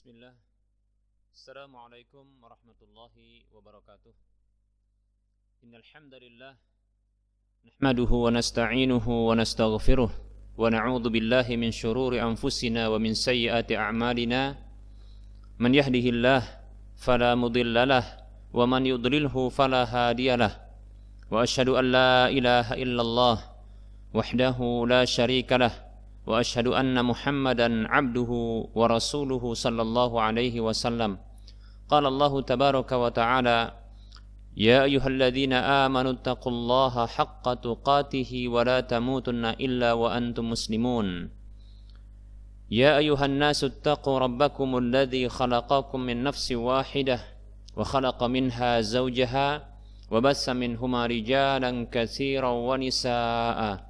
Bismillah Assalamualaikum warahmatullahi wabarakatuh Innalhamdulillah Nahmaduhu wa nasta'inuhu wa nastaghfiruh Wa na'udhu billahi min syururi anfusina wa min sayyati a'malina Man yahdihillah fala mudillalah Wa man yudlilhu fala hadiyalah Wa ashadu an la ilaha illallah Wahdahu la sharika lah واشهد ان محمدا عبده ورسوله صلى الله عليه وسلم قال الله تبارك وتعالى يا ايها الذين امنوا اتقوا الله حق تقاته ولا تموتن الا وانتم مسلمون يا ايها الناس اتقوا ربكم الذي خلقكم من نفس واحده وخلق منها زوجها وبث منهما رجالا كثيرا ونساء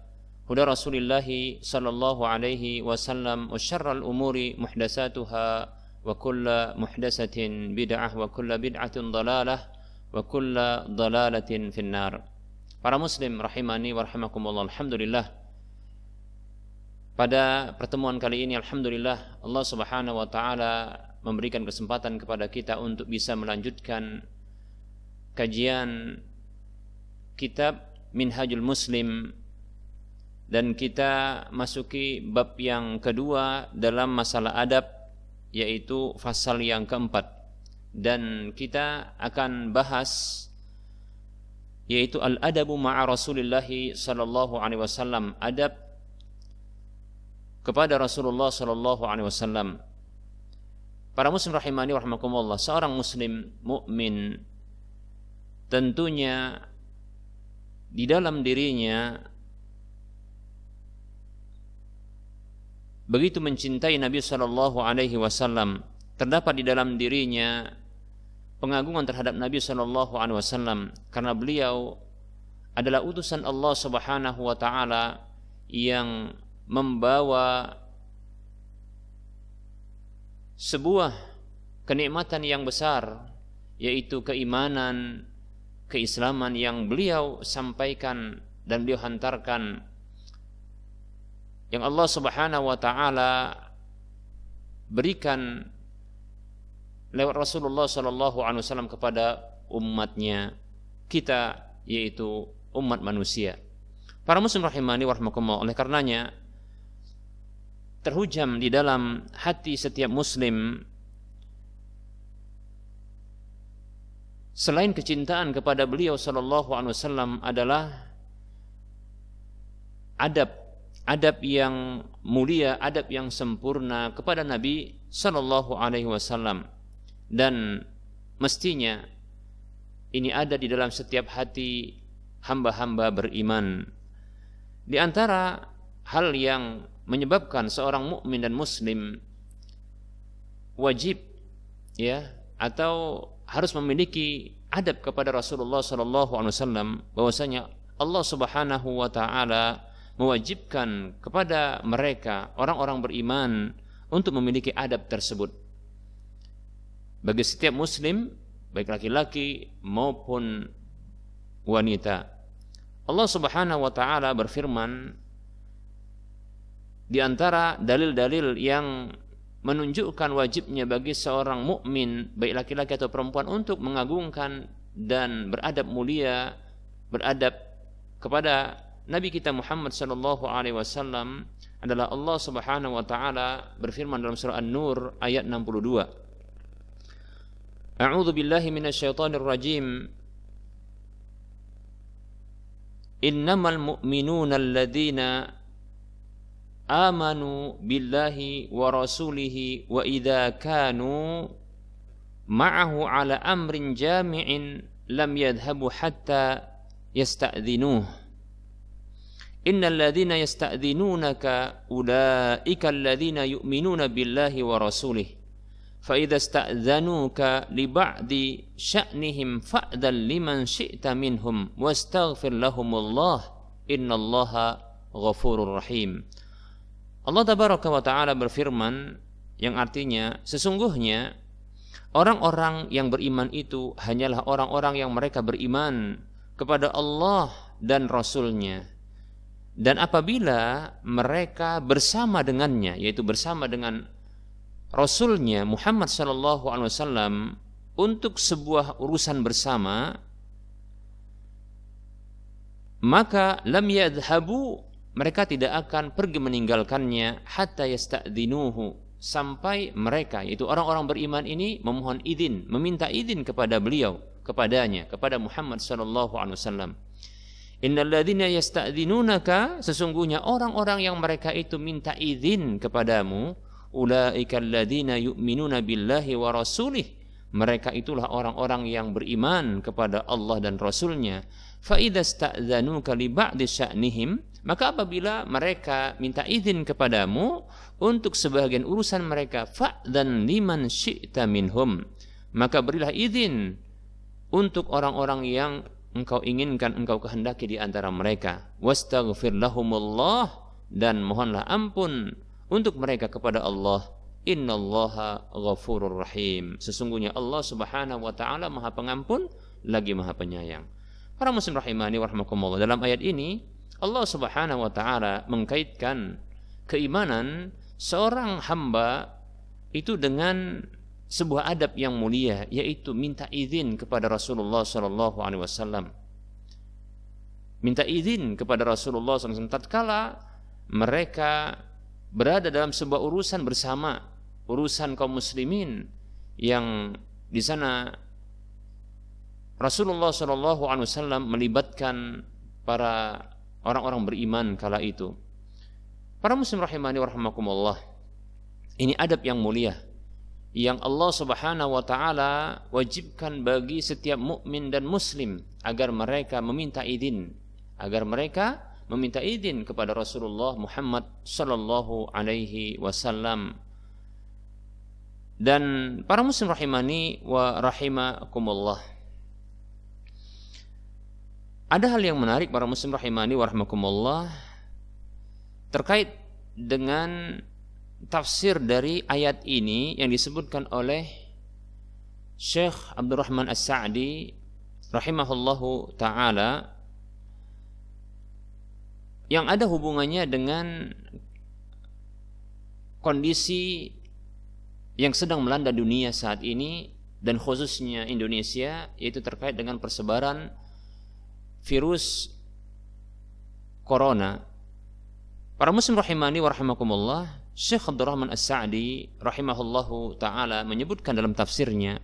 هدى رسول الله صلى الله عليه وسلم وشر الأمور محدثاتها وكل محدثة بدعة وكل بدعة ضلالة وكل ضلالة في النار Para muslim rahimani wa rahimakumullah Alhamdulillah Pada pertemuan kali ini Alhamdulillah Allah subhanahu wa ta'ala Memberikan kesempatan kepada kita Untuk bisa melanjutkan Kajian Kitab Minhajul Muslim dan kita masuki bab yang kedua dalam masalah adab yaitu fasal yang keempat dan kita akan bahas yaitu al adabu ma'a Rasulullah sallallahu alaihi wasallam adab kepada Rasulullah sallallahu alaihi wasallam para muslim rahimani rahimakumullah seorang muslim mukmin tentunya di dalam dirinya begitu mencintai Nabi Shallallahu Alaihi Wasallam terdapat di dalam dirinya pengagungan terhadap Nabi Shallallahu Alaihi Wasallam karena beliau adalah utusan Allah Subhanahu Wa Taala yang membawa sebuah kenikmatan yang besar yaitu keimanan, keislaman yang beliau sampaikan dan beliau hantarkan yang Allah Subhanahu wa taala berikan lewat Rasulullah sallallahu alaihi wasallam kepada umatnya kita yaitu umat manusia. Para muslim rahimani warahmatullah oleh karenanya terhujam di dalam hati setiap muslim selain kecintaan kepada beliau sallallahu alaihi wasallam adalah adab adab yang mulia, adab yang sempurna kepada Nabi Shallallahu Alaihi Wasallam dan mestinya ini ada di dalam setiap hati hamba-hamba beriman. Di antara hal yang menyebabkan seorang mukmin dan muslim wajib ya atau harus memiliki adab kepada Rasulullah Shallallahu Alaihi Wasallam bahwasanya Allah Subhanahu Wa Taala mewajibkan kepada mereka orang-orang beriman untuk memiliki adab tersebut. Bagi setiap muslim, baik laki-laki maupun wanita. Allah Subhanahu wa taala berfirman di antara dalil-dalil yang menunjukkan wajibnya bagi seorang mukmin baik laki-laki atau perempuan untuk mengagungkan dan beradab mulia beradab kepada Nabi kita Muhammad Shallallahu Alaihi Wasallam adalah Allah Subhanahu Wa Taala berfirman dalam surah An-Nur ayat 62. A'udzu billahi minasyaitonir rajim. Innamal mu'minuna alladzina amanu billahi wa rasulihi wa idza kanu ma'ahu ala amrin jami'in lam yadhhabu hatta yasta'dhinuhu Innal ladzina yasta'dzinunaka ulaika alladzina yu'minuna billahi wa li fa'dal liman minhum Allah tabaraka taala berfirman yang artinya sesungguhnya orang-orang yang beriman itu hanyalah orang-orang yang mereka beriman kepada Allah dan Rasulnya dan apabila mereka bersama dengannya, yaitu bersama dengan Rasulnya Muhammad Shallallahu Alaihi Wasallam untuk sebuah urusan bersama, maka lam yadhabu mereka tidak akan pergi meninggalkannya hatta yasta'dinuhu sampai mereka yaitu orang-orang beriman ini memohon izin, meminta izin kepada beliau, kepadanya, kepada Muhammad sallallahu alaihi wasallam. Innalladzina yasta'dzinunaka sesungguhnya orang-orang yang mereka itu minta izin kepadamu ulaikal ladzina yu'minuna billahi wa rasulih mereka itulah orang-orang yang beriman kepada Allah dan Rasulnya. Fa'idasta'dzanuka li ba'di sya'nihim maka apabila mereka minta izin kepadamu untuk sebagian urusan mereka Fa dan liman syi'ta minhum maka berilah izin untuk orang-orang yang engkau inginkan, engkau kehendaki di antara mereka. Wastaghfir lahumullah dan mohonlah ampun untuk mereka kepada Allah. Innallaha ghafurur rahim. Sesungguhnya Allah Subhanahu wa taala Maha Pengampun lagi Maha Penyayang. Para muslim rahimani wa rahmakumullah. Dalam ayat ini Allah Subhanahu wa taala mengkaitkan keimanan seorang hamba itu dengan sebuah adab yang mulia yaitu minta izin kepada Rasulullah Shallallahu Alaihi Wasallam. Minta izin kepada Rasulullah SAW tatkala mereka berada dalam sebuah urusan bersama urusan kaum muslimin yang di sana Rasulullah Shallallahu Alaihi Wasallam melibatkan para orang-orang beriman kala itu. Para muslim rahimani wa rahimakumullah. Ini adab yang mulia yang Allah Subhanahu wa taala wajibkan bagi setiap mukmin dan muslim agar mereka meminta izin, agar mereka meminta izin kepada Rasulullah Muhammad sallallahu alaihi wasallam. Dan para muslim rahimani wa rahimakumullah. Ada hal yang menarik para muslim rahimani wa rahimakumullah terkait dengan tafsir dari ayat ini yang disebutkan oleh Syekh Abdurrahman As-Sa'di rahimahullahu taala yang ada hubungannya dengan kondisi yang sedang melanda dunia saat ini dan khususnya Indonesia yaitu terkait dengan persebaran virus corona. Para muslim rahimani warahmatullah. Syekh Abdul Rahman As-Sa'di rahimahullahu taala menyebutkan dalam tafsirnya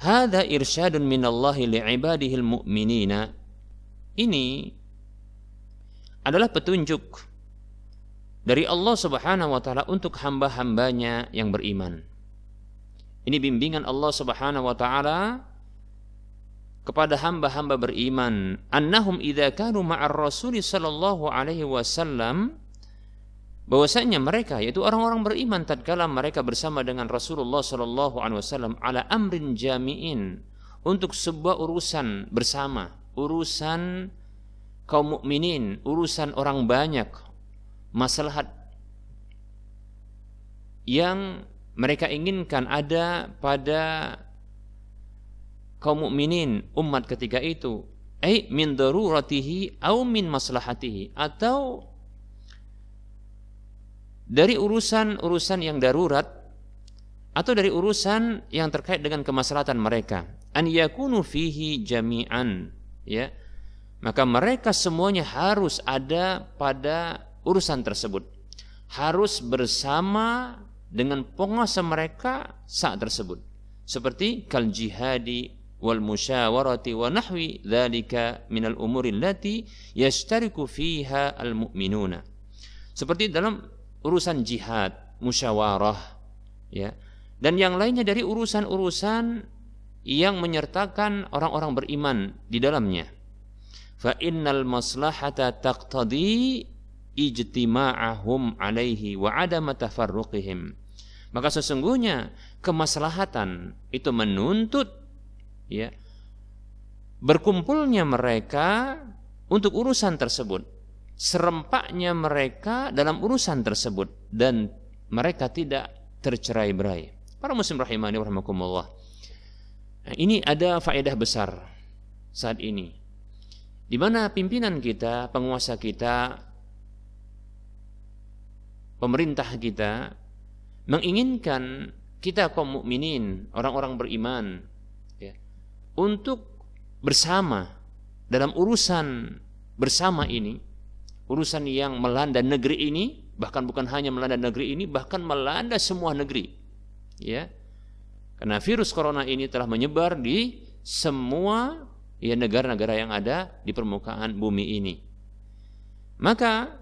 Hada irsyadun minallahi li'ibadihi mu'minina Ini adalah petunjuk dari Allah Subhanahu wa taala untuk hamba-hambanya yang beriman. Ini bimbingan Allah Subhanahu wa taala kepada hamba-hamba beriman annahum idza kanu ma'ar rasul sallallahu alaihi wasallam bahwasanya mereka yaitu orang-orang beriman tatkala mereka bersama dengan Rasulullah Shallallahu alaihi wasallam ala amrin jami'in untuk sebuah urusan bersama, urusan kaum mukminin, urusan orang banyak, maslahat yang mereka inginkan ada pada kaum mukminin umat ketiga itu, ai min daruratihi au min maslahatihi atau dari urusan-urusan yang darurat atau dari urusan yang terkait dengan kemaslahatan mereka an yakunu fihi jami'an ya maka mereka semuanya harus ada pada urusan tersebut harus bersama dengan penguasa mereka saat tersebut seperti kal jihadi wal musyawarati wa nahwi dzalika minal umuri allati yashtariku fiha al mu'minuna seperti dalam urusan jihad, musyawarah, ya. Dan yang lainnya dari urusan-urusan yang menyertakan orang-orang beriman di dalamnya. Fa innal maslahata taqtadi ijtima'ahum alaihi wa adama tafarruqihim. Maka sesungguhnya kemaslahatan itu menuntut ya berkumpulnya mereka untuk urusan tersebut serempaknya mereka dalam urusan tersebut dan mereka tidak tercerai berai. Para muslim rahimani warahmatullah. Nah, ini ada faedah besar saat ini. Di mana pimpinan kita, penguasa kita, pemerintah kita menginginkan kita kaum mukminin, orang-orang beriman ya, untuk bersama dalam urusan bersama ini urusan yang melanda negeri ini bahkan bukan hanya melanda negeri ini bahkan melanda semua negeri ya karena virus corona ini telah menyebar di semua ya negara-negara yang ada di permukaan bumi ini maka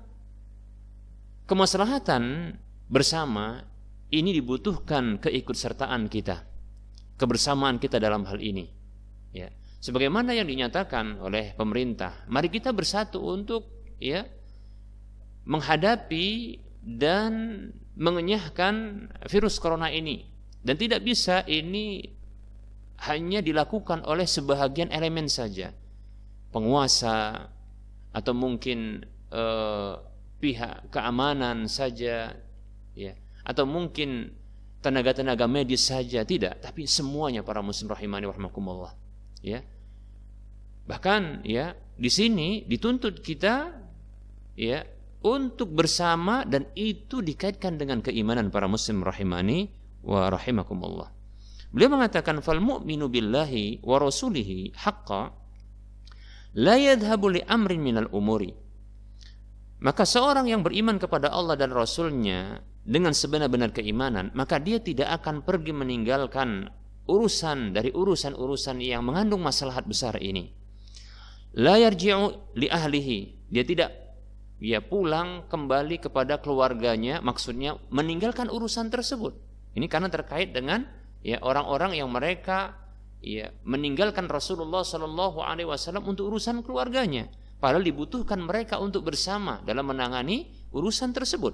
kemaslahatan bersama ini dibutuhkan keikutsertaan kita kebersamaan kita dalam hal ini ya sebagaimana yang dinyatakan oleh pemerintah mari kita bersatu untuk ya menghadapi dan mengenyahkan virus corona ini dan tidak bisa ini hanya dilakukan oleh sebahagian elemen saja penguasa atau mungkin eh, pihak keamanan saja ya atau mungkin tenaga-tenaga medis saja tidak tapi semuanya para muslim rahimani warahmatullah ya bahkan ya di sini dituntut kita ya untuk bersama dan itu dikaitkan dengan keimanan para muslim rahimani wa rahimakumullah. Beliau mengatakan fal mu'minu billahi wa rasulihi haqqa la yadhhabu li amrin minal umuri. Maka seorang yang beriman kepada Allah dan Rasulnya dengan sebenar-benar keimanan, maka dia tidak akan pergi meninggalkan urusan dari urusan-urusan yang mengandung masalah besar ini. La yarji'u li ahlihi. Dia tidak ia pulang kembali kepada keluarganya maksudnya meninggalkan urusan tersebut ini karena terkait dengan ya orang-orang yang mereka ya meninggalkan Rasulullah Shallallahu Alaihi Wasallam untuk urusan keluarganya padahal dibutuhkan mereka untuk bersama dalam menangani urusan tersebut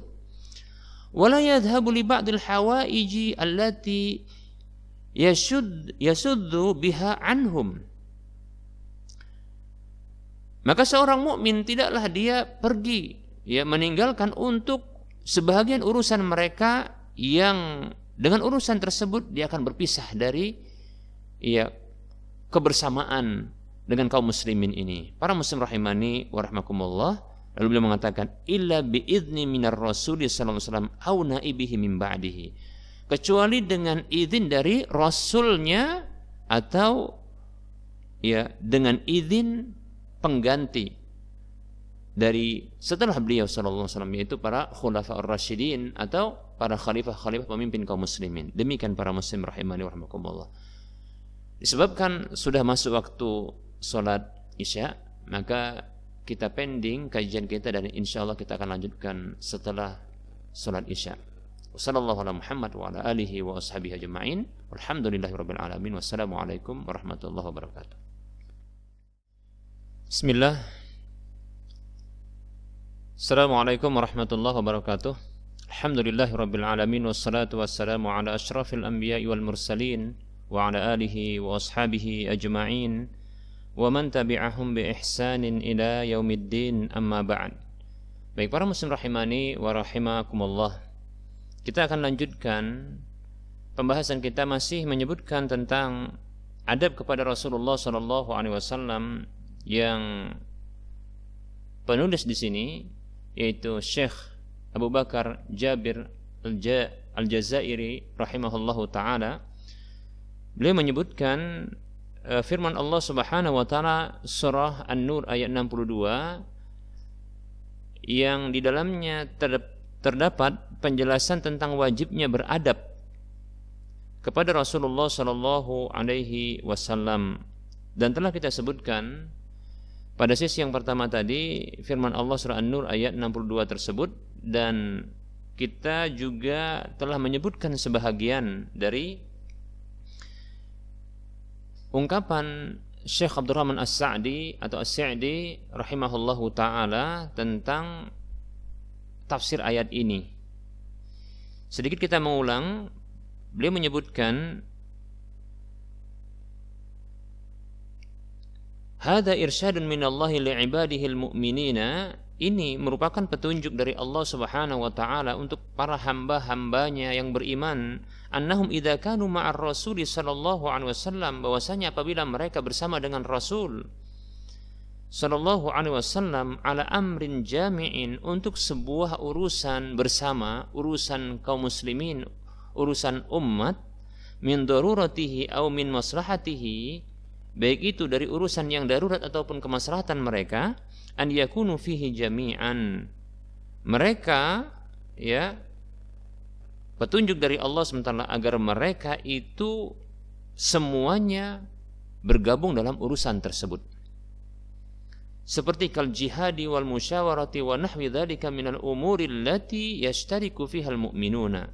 allati yasuddu biha anhum maka seorang mukmin tidaklah dia pergi ya meninggalkan untuk sebagian urusan mereka yang dengan urusan tersebut dia akan berpisah dari ya kebersamaan dengan kaum muslimin ini. Para muslim rahimani wa rahmakumullah lalu beliau mengatakan illa bi idzni minar rasuli sallallahu alaihi wasallam au naibihi min ba'dihi. Kecuali dengan izin dari rasulnya atau ya dengan izin pengganti dari setelah beliau sallallahu alaihi wasallam yaitu para khulafa ar-rasyidin atau para khalifah-khalifah pemimpin kaum muslimin. Demikian para muslim rahimani wa rahimakumullah. Disebabkan sudah masuk waktu sholat Isya, maka kita pending kajian kita dan insyaallah kita akan lanjutkan setelah sholat Isya. Wassalamualaikum warahmatullahi Wassalamualaikum warahmatullahi wabarakatuh. Bismillah Assalamualaikum warahmatullahi wabarakatuh Alhamdulillahi rabbil alamin Wassalatu wassalamu ala ashrafil anbiya wal mursalin Wa ala alihi wa ashabihi ajma'in Wa man tabi'ahum bi ihsanin ila yaumiddin amma ba'd Baik para muslim rahimani wa rahimakumullah Kita akan lanjutkan Pembahasan kita masih menyebutkan tentang adab kepada Rasulullah saw yang penulis di sini yaitu Syekh Abu Bakar Jabir Al-Jazairi rahimahullahu taala beliau menyebutkan eh, firman Allah Subhanahu wa taala surah An-Nur ayat 62 yang di dalamnya terdapat penjelasan tentang wajibnya beradab kepada Rasulullah Shallallahu alaihi wasallam dan telah kita sebutkan pada sesi yang pertama tadi firman Allah surah An-Nur ayat 62 tersebut dan kita juga telah menyebutkan sebahagian dari ungkapan Syekh Abdurrahman As-Sa'di atau As-Sa'di rahimahullahu taala tentang tafsir ayat ini. Sedikit kita mengulang, beliau menyebutkan Hada irsyadun minallahi li'ibadihi mu'minina ini merupakan petunjuk dari Allah Subhanahu wa taala untuk para hamba-hambanya yang beriman annahum idza kanu ma'ar rasuli sallallahu alaihi wasallam bahwasanya apabila mereka bersama dengan Rasul sallallahu alaihi wasallam ala amrin jami'in untuk sebuah urusan bersama urusan kaum muslimin urusan umat min daruratihi au min maslahatihi baik itu dari urusan yang darurat ataupun kemaslahatan mereka an yakunu fihi jami'an mereka ya petunjuk dari Allah sementara agar mereka itu semuanya bergabung dalam urusan tersebut seperti kal jihadi wal musyawarati wa nahwi dzalika minal umuri allati yashtariku fiha al mu'minuna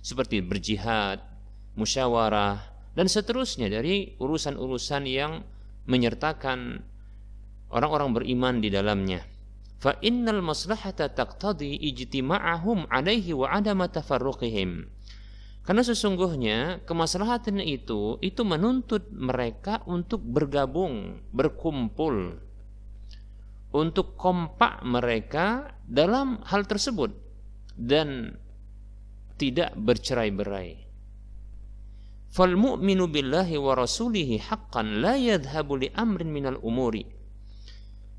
seperti berjihad musyawarah dan seterusnya dari urusan-urusan yang menyertakan orang-orang beriman di dalamnya. Fa innal maslahata taqtadi ijtima'ahum alaihi wa adama tafarruqihim. Karena sesungguhnya kemaslahatan itu itu menuntut mereka untuk bergabung, berkumpul untuk kompak mereka dalam hal tersebut dan tidak bercerai-berai. فالمؤمن بالله billahi wa rasulihi يذهب لأمر من الأمور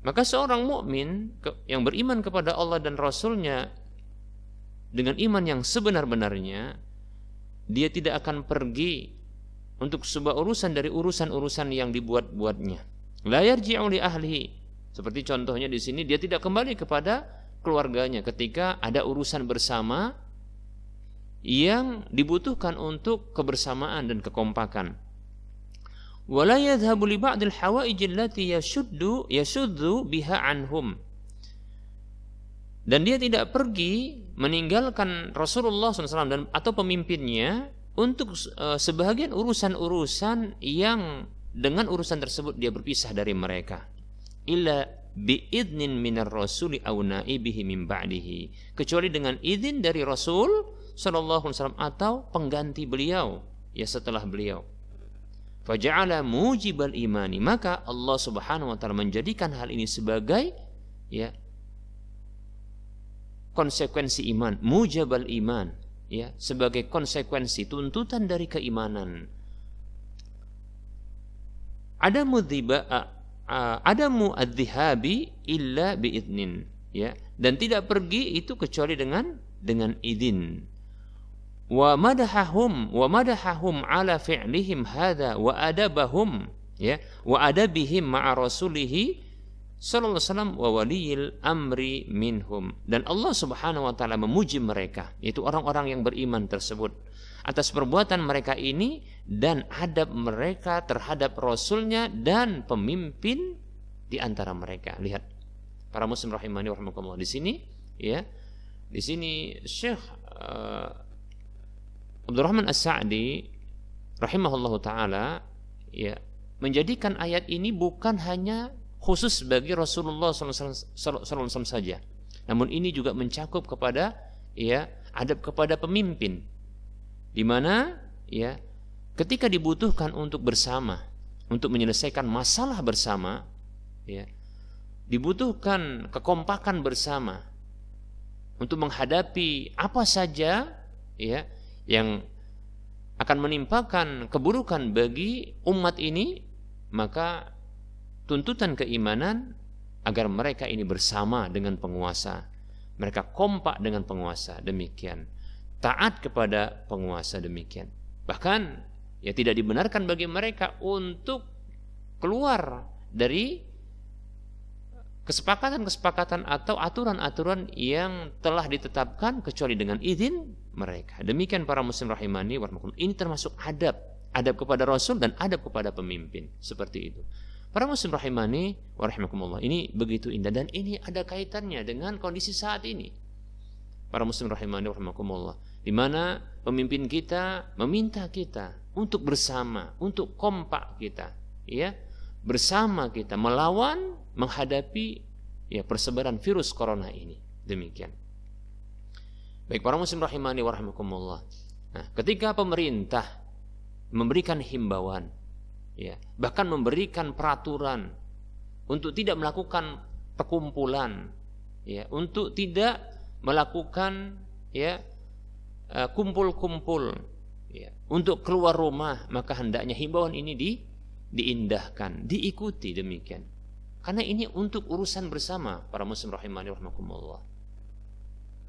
maka seorang mukmin yang beriman kepada Allah dan Rasulnya dengan iman yang sebenar-benarnya dia tidak akan pergi untuk sebuah urusan dari urusan-urusan yang dibuat-buatnya Layar yarji'u li ahlihi seperti contohnya di sini dia tidak kembali kepada keluarganya ketika ada urusan bersama yang dibutuhkan untuk kebersamaan dan kekompakan. Wala yadhhabu li ba'dil hawaij allati yashuddu yashuddu biha anhum. Dan dia tidak pergi meninggalkan Rasulullah SAW dan atau pemimpinnya untuk uh, eh, sebagian urusan-urusan yang dengan urusan tersebut dia berpisah dari mereka. Illa biidnin minar rasuli au naibihi min ba'dihi kecuali dengan izin dari rasul Shallallahu Alaihi Wasallam atau pengganti beliau ya setelah beliau. Faja'ala mujibal imani maka Allah Subhanahu wa taala menjadikan hal ini sebagai ya konsekuensi iman, Mujibal iman ya sebagai konsekuensi tuntutan dari keimanan. Ada mudhiba ada muadzhabi illa biidnin ya dan tidak pergi itu kecuali dengan dengan izin ومدحهم ومدحهم على فعلهم هذا وأدبهم hadza wa adabahum ya wa adabihim ma'a rasulih sallallahu alaihi wasallam wa waliyil amri dan Allah Subhanahu wa taala memuji mereka yaitu orang-orang yang beriman tersebut atas perbuatan mereka ini dan adab mereka terhadap rasulnya dan pemimpin di antara mereka lihat para muslim rahimani rahimakumullah di sini ya di sini Syekh uh, Abdurrahman As-Sa'di rahimahullahu taala ya menjadikan ayat ini bukan hanya khusus bagi Rasulullah SAW saja, namun ini juga mencakup kepada ya adab kepada pemimpin, di mana ya ketika dibutuhkan untuk bersama, untuk menyelesaikan masalah bersama, ya dibutuhkan kekompakan bersama untuk menghadapi apa saja ya yang akan menimpakan keburukan bagi umat ini, maka tuntutan keimanan agar mereka ini bersama dengan penguasa. Mereka kompak dengan penguasa, demikian. Taat kepada penguasa, demikian. Bahkan, ya tidak dibenarkan bagi mereka untuk keluar dari kesepakatan-kesepakatan atau aturan-aturan yang telah ditetapkan kecuali dengan izin mereka. Demikian para muslim rahimani warahmatullahi Ini termasuk adab, adab kepada Rasul dan adab kepada pemimpin. Seperti itu. Para muslim rahimani warahmatullah ini begitu indah dan ini ada kaitannya dengan kondisi saat ini. Para muslim rahimani warahmatullah di mana pemimpin kita meminta kita untuk bersama, untuk kompak kita, ya bersama kita melawan menghadapi ya persebaran virus corona ini. Demikian. Baik para muslim rahimani warahmatullah Nah, ketika pemerintah memberikan himbauan ya, bahkan memberikan peraturan untuk tidak melakukan perkumpulan ya, untuk tidak melakukan ya eh, kumpul-kumpul ya, untuk keluar rumah maka hendaknya himbauan ini di diindahkan, diikuti demikian. Karena ini untuk urusan bersama para muslim rahimani rahimakumullah.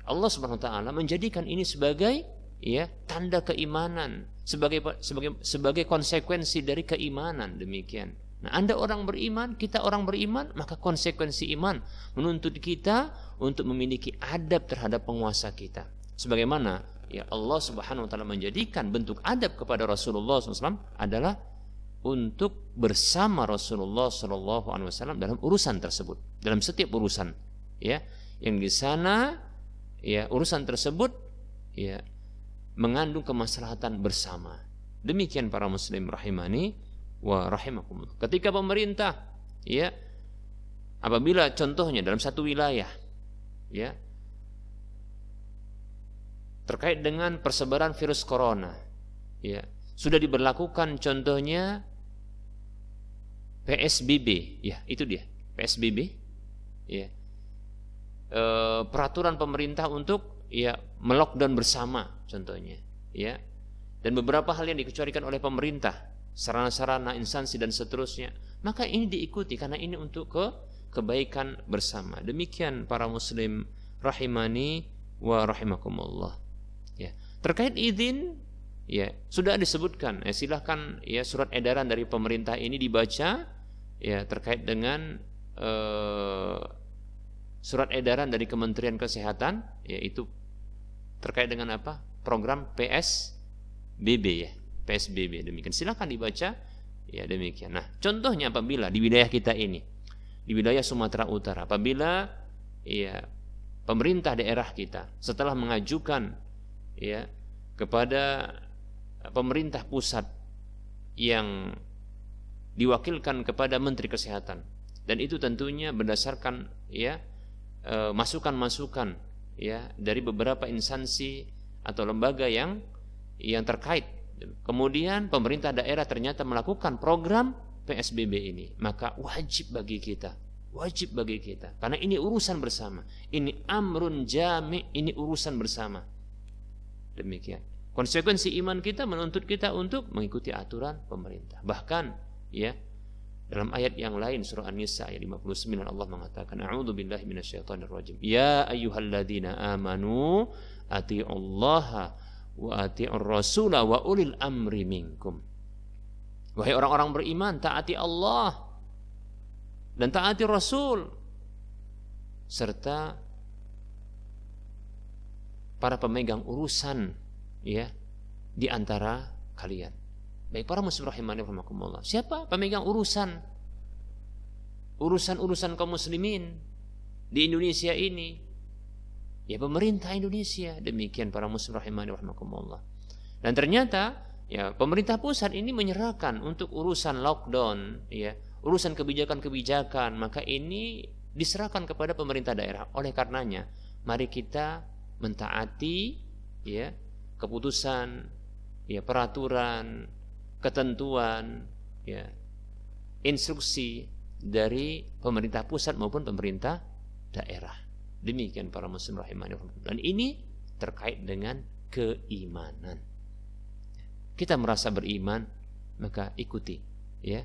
Allah Subhanahu wa taala menjadikan ini sebagai ya tanda keimanan, sebagai sebagai sebagai konsekuensi dari keimanan demikian. Nah, Anda orang beriman, kita orang beriman, maka konsekuensi iman menuntut kita untuk memiliki adab terhadap penguasa kita. Sebagaimana ya Allah Subhanahu wa taala menjadikan bentuk adab kepada Rasulullah SAW adalah untuk bersama Rasulullah Shallallahu Alaihi Wasallam dalam urusan tersebut, dalam setiap urusan, ya, yang di sana, ya, urusan tersebut, ya, mengandung kemaslahatan bersama. Demikian para Muslim rahimani wa rahimakumullah. Ketika pemerintah, ya, apabila contohnya dalam satu wilayah, ya, terkait dengan persebaran virus corona, ya, sudah diberlakukan contohnya PSBB, ya itu dia PSBB, ya e, peraturan pemerintah untuk ya melockdown bersama contohnya, ya dan beberapa hal yang dikecualikan oleh pemerintah, sarana-sarana, instansi dan seterusnya, maka ini diikuti karena ini untuk ke kebaikan bersama. Demikian para muslim rahimani wa rahimakumullah. Ya. Terkait izin ya sudah disebutkan ya silahkan ya surat edaran dari pemerintah ini dibaca ya terkait dengan eh, surat edaran dari Kementerian Kesehatan yaitu terkait dengan apa program PSBB ya PSBB demikian silahkan dibaca ya demikian nah contohnya apabila di wilayah kita ini di wilayah Sumatera Utara apabila ya pemerintah daerah kita setelah mengajukan ya kepada pemerintah pusat yang diwakilkan kepada Menteri Kesehatan dan itu tentunya berdasarkan ya e, masukan-masukan ya dari beberapa instansi atau lembaga yang yang terkait. Kemudian pemerintah daerah ternyata melakukan program PSBB ini, maka wajib bagi kita, wajib bagi kita karena ini urusan bersama. Ini amrun jami, ini urusan bersama. Demikian. Konsekuensi iman kita menuntut kita untuk mengikuti aturan pemerintah. Bahkan ya dalam ayat yang lain surah An-Nisa ayat 59 Allah mengatakan A'udzu billahi minasyaitonir rajim. Ya ayyuhalladzina amanu atiullaha wa atiur rasula wa ulil amri minkum. Wahai orang-orang beriman, taati Allah dan taati Rasul serta para pemegang urusan ya di antara kalian. Baik para muslim rahimani rahimakumullah. Siapa pemegang urusan urusan-urusan kaum muslimin di Indonesia ini? Ya pemerintah Indonesia. Demikian para muslim rahimani rahimakumullah. Dan ternyata ya pemerintah pusat ini menyerahkan untuk urusan lockdown ya, urusan kebijakan-kebijakan, maka ini diserahkan kepada pemerintah daerah. Oleh karenanya, mari kita mentaati ya keputusan, ya peraturan, ketentuan, ya instruksi dari pemerintah pusat maupun pemerintah daerah. Demikian para muslim rahimani Dan ini terkait dengan keimanan. Kita merasa beriman, maka ikuti, ya.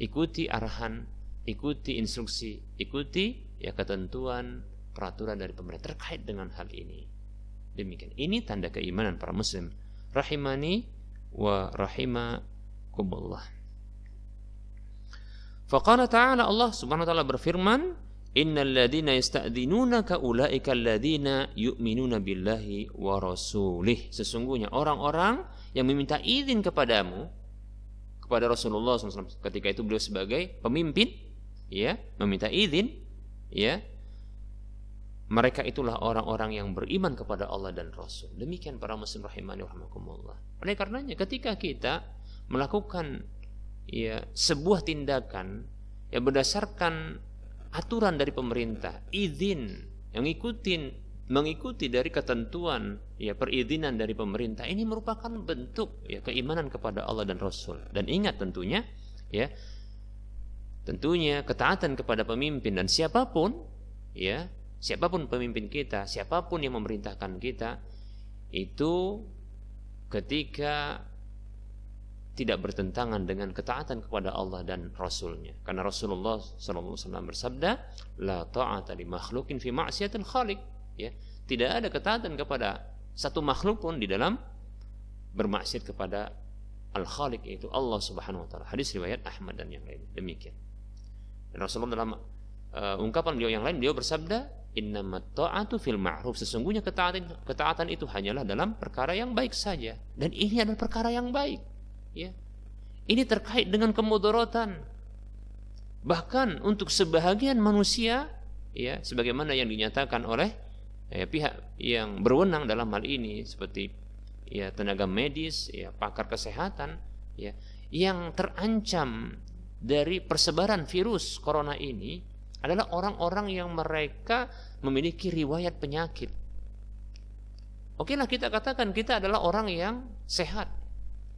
Ikuti arahan, ikuti instruksi, ikuti ya ketentuan peraturan dari pemerintah terkait dengan hal ini demikian ini tanda keimanan para muslim rahimani wa rahimakumullah faqala ta'ala Allah subhanahu wa ta'ala berfirman innal ladhina yasta'dhinunaka ulaika alladhina yu'minuna billahi wa rasulih sesungguhnya orang-orang yang meminta izin kepadamu kepada Rasulullah SAW ketika itu beliau sebagai pemimpin ya meminta izin ya mereka itulah orang-orang yang beriman kepada Allah dan Rasul. Demikian para muslim rahimani rahimakumullah. Oleh karenanya ketika kita melakukan ya sebuah tindakan yang berdasarkan aturan dari pemerintah, izin yang ikutin mengikuti dari ketentuan ya perizinan dari pemerintah ini merupakan bentuk ya keimanan kepada Allah dan Rasul. Dan ingat tentunya ya tentunya ketaatan kepada pemimpin dan siapapun ya Siapapun pemimpin kita, siapapun yang memerintahkan kita, itu ketika tidak bertentangan dengan ketaatan kepada Allah dan Rasulnya. Karena Rasulullah SAW bersabda, La ta'ata li makhlukin fi ma'siyatil khaliq. Ya, tidak ada ketaatan kepada satu makhluk pun di dalam bermaksiat kepada Al-Khaliq yaitu Allah Subhanahu wa taala. Hadis riwayat Ahmad dan yang lain. Demikian. Dan Rasulullah dalam uh, ungkapan beliau yang lain beliau bersabda, innamat fil ma'ruf sesungguhnya ketaatan ketaatan itu hanyalah dalam perkara yang baik saja dan ini adalah perkara yang baik ya ini terkait dengan kemudaratan bahkan untuk sebahagian manusia ya sebagaimana yang dinyatakan oleh ya, pihak yang berwenang dalam hal ini seperti ya tenaga medis ya pakar kesehatan ya yang terancam dari persebaran virus corona ini adalah orang-orang yang mereka memiliki riwayat penyakit. Oke lah kita katakan kita adalah orang yang sehat.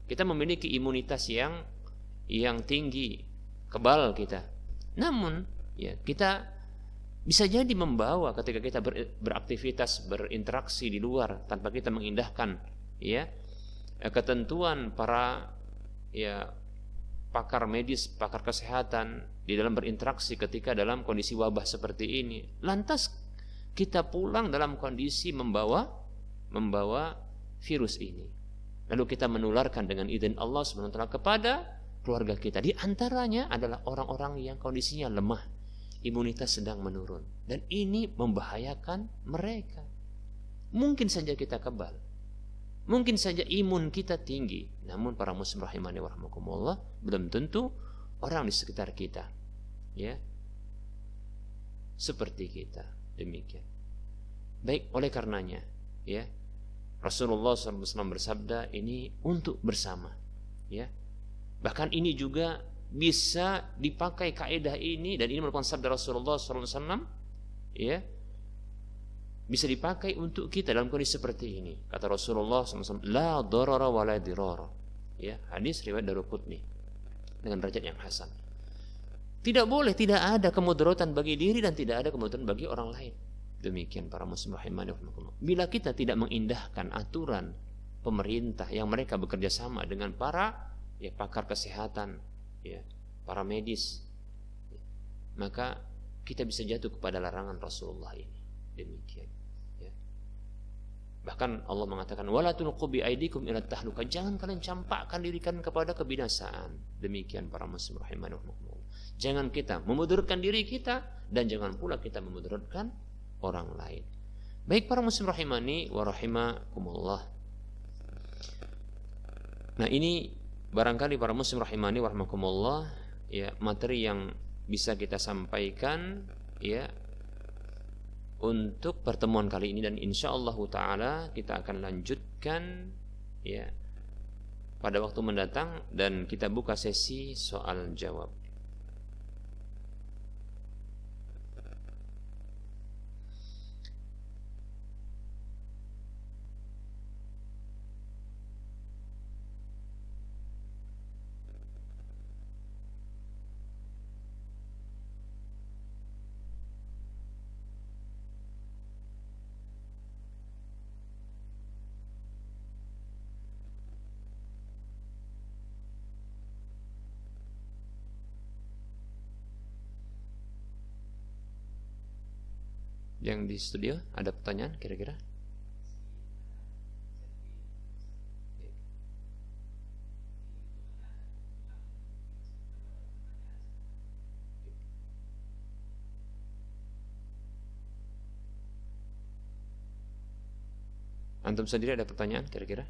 Kita memiliki imunitas yang yang tinggi, kebal kita. Namun ya kita bisa jadi membawa ketika kita ber, beraktivitas berinteraksi di luar tanpa kita mengindahkan ya ketentuan para ya pakar medis, pakar kesehatan di dalam berinteraksi ketika dalam kondisi wabah seperti ini. Lantas kita pulang dalam kondisi membawa membawa virus ini. Lalu kita menularkan dengan izin Allah SWT kepada keluarga kita. Di antaranya adalah orang-orang yang kondisinya lemah, imunitas sedang menurun. Dan ini membahayakan mereka. Mungkin saja kita kebal, Mungkin saja imun kita tinggi, namun para muslim rahimani warahmatullah belum tentu orang di sekitar kita. Ya. Seperti kita. Demikian. Baik, oleh karenanya, ya. Rasulullah SAW bersabda ini untuk bersama, ya. Bahkan ini juga bisa dipakai kaidah ini dan ini merupakan sabda Rasulullah SAW, ya bisa dipakai untuk kita dalam kondisi seperti ini. Kata Rasulullah SAW, La dorora wa la dirara Ya, hadis riwayat Daruqutni dengan derajat yang hasan. Tidak boleh, tidak ada kemudaratan bagi diri dan tidak ada kemudaratan bagi orang lain. Demikian para muslim rahimani Bila kita tidak mengindahkan aturan pemerintah yang mereka bekerja sama dengan para ya pakar kesehatan, ya, para medis, ya, maka kita bisa jatuh kepada larangan Rasulullah ini. Demikian. Bahkan Allah mengatakan wala tulqubi aidikum ila tahluka. Jangan kalian campakkan diri kepada kebinasaan. Demikian para muslim rahimanahumullah. Jangan kita memudurkan diri kita dan jangan pula kita memudurkan orang lain. Baik para muslim rahimani wa rahimakumullah. Nah, ini barangkali para muslim rahimani wa rahimakumullah ya materi yang bisa kita sampaikan ya untuk pertemuan kali ini dan insya Allah Taala kita akan lanjutkan ya pada waktu mendatang dan kita buka sesi soal jawab. yang di studio ada pertanyaan kira-kira? Antum sendiri ada pertanyaan kira-kira?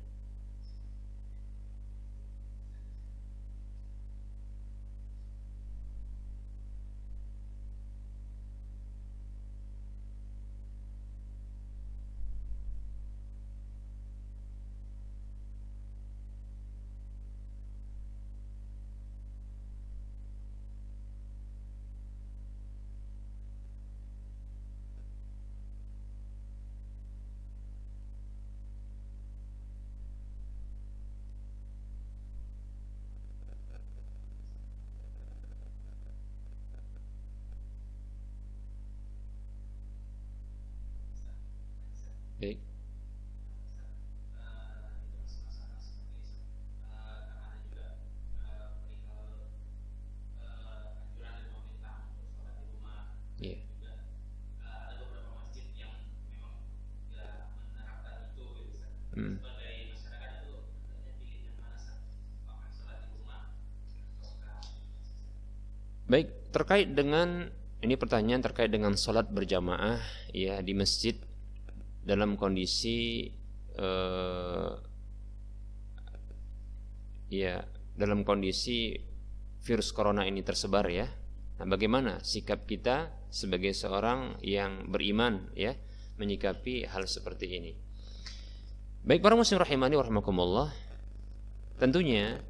Baik, terkait dengan ini pertanyaan terkait dengan sholat berjamaah ya di masjid dalam kondisi uh, ya dalam kondisi virus corona ini tersebar ya. Nah, bagaimana sikap kita sebagai seorang yang beriman ya menyikapi hal seperti ini? Baik para muslim rahimani wa Tentunya